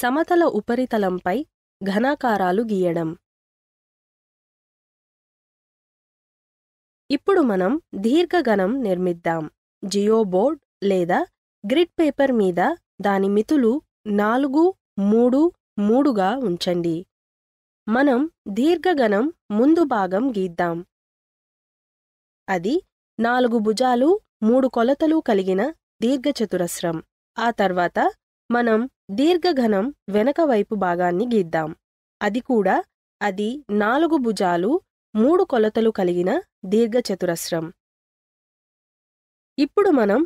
సమతల ఉపరితలంపై ఘనాకారాలు గీయడం ఇప్పుడు మనం దీర్ఘఘనం నిర్మిద్దాం జియోబోర్డ్ లేదా గ్రిడ్ పేపర్ మీద దాని మితులు నాలుగు మూడు మూడుగా ఉంచండి మనం దీర్ఘఘనం ముందు భాగం గీద్దాం అది నాలుగు భుజాలు మూడు కొలతలు కలిగిన దీర్ఘచతురస్రం ఆ తర్వాత మనం దీర్ఘఘనం వెనక వైపు భాగాన్ని గీద్దాం అది కూడా అది నాలుగు భుజాలు మూడు కొలతలు కలిగిన దీర్ఘచతురస్రం ఇప్పుడు మనం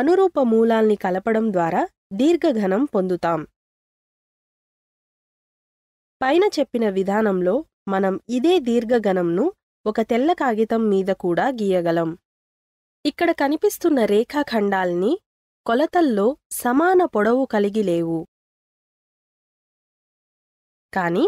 అనురూప మూలాల్ని కలపడం ద్వారా దీర్ఘఘనం పొందుతాం పైన చెప్పిన విధానంలో మనం ఇదే దీర్ఘఘనంను ఒక తెల్ల కాగితం మీద కూడా గీయగలం ఇక్కడ కనిపిస్తున్న రేఖాఖండాల్ని కొలతల్లో సమాన పొడవు కలిగి లేవు కాని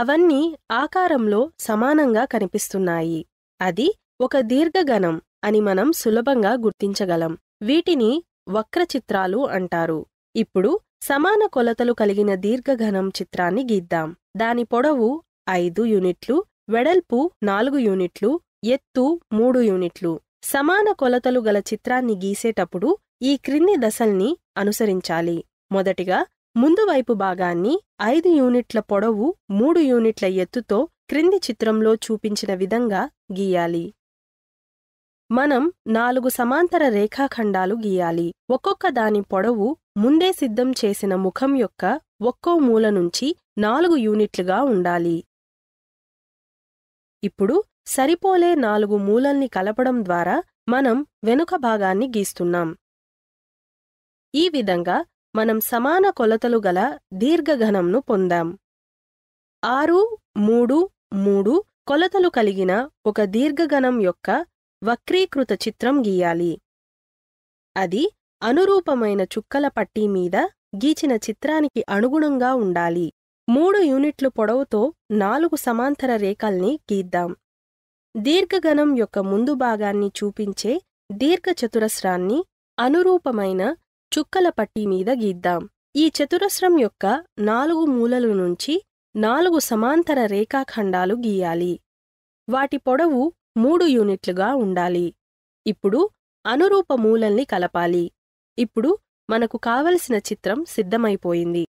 అవన్నీ ఆకారంలో సమానంగా కనిపిస్తున్నాయి అది ఒక దీర్ఘగణం అని మనం సులభంగా గుర్తించగలం వీటిని వక్రచిత్రాలు అంటారు ఇప్పుడు సమాన కొలతలు కలిగిన దీర్ఘఘనం చిత్రాన్ని గీద్దాం దాని పొడవు ఐదు యూనిట్లు వెడల్పు నాలుగు యూనిట్లు ఎత్తు మూడు యూనిట్లు సమాన కొలతలు గల చిత్రాన్ని గీసేటప్పుడు ఈ క్రింది దశల్ని అనుసరించాలి మొదటిగా ముందువైపు భాగాన్ని ఐదు యూనిట్ల పొడవు మూడు యూనిట్ల ఎత్తుతో క్రింది చిత్రంలో చూపించిన విధంగా గీయాలి మనం నాలుగు సమాంతర రేఖాఖండాలు గీయాలి ఒక్కొక్క దాని పొడవు ముందే సిద్ధం చేసిన ముఖం యొక్క ఒక్కో మూల నుంచి నాలుగు యూనిట్లుగా ఉండాలి ఇప్పుడు సరిపోలే నాలుగు మూలల్ని కలపడం ద్వారా మనం వెనుక భాగాన్ని గీస్తున్నాం ఈ విధంగా మనం సమాన కొలతలు గల దీర్ఘఘనంను పొందాం ఆరు మూడు మూడు కొలతలు కలిగిన ఒక దీర్ఘఘనం యొక్క వక్రీకృత చిత్రం గీయాలి అది అనురూపమైన చుక్కల పట్టీ మీద గీచిన చిత్రానికి అనుగుణంగా ఉండాలి మూడు యూనిట్లు పొడవుతో నాలుగు సమాంతర రేఖల్ని గీద్దాం దీర్ఘగణం యొక్క ముందు భాగాన్ని చూపించే దీర్ఘచతురస్రాన్ని అనురూపమైన చుక్కల పట్టీ మీద గీద్దాం ఈ చతురస్రం యొక్క నాలుగు మూలలు నుంచి నాలుగు సమాంతర రేఖాఖండాలు గీయాలి వాటి పొడవు మూడు యూనిట్లుగా ఉండాలి ఇప్పుడు అనురూప మూలల్ని కలపాలి ఇప్పుడు మనకు కావలసిన చిత్రం సిద్ధమైపోయింది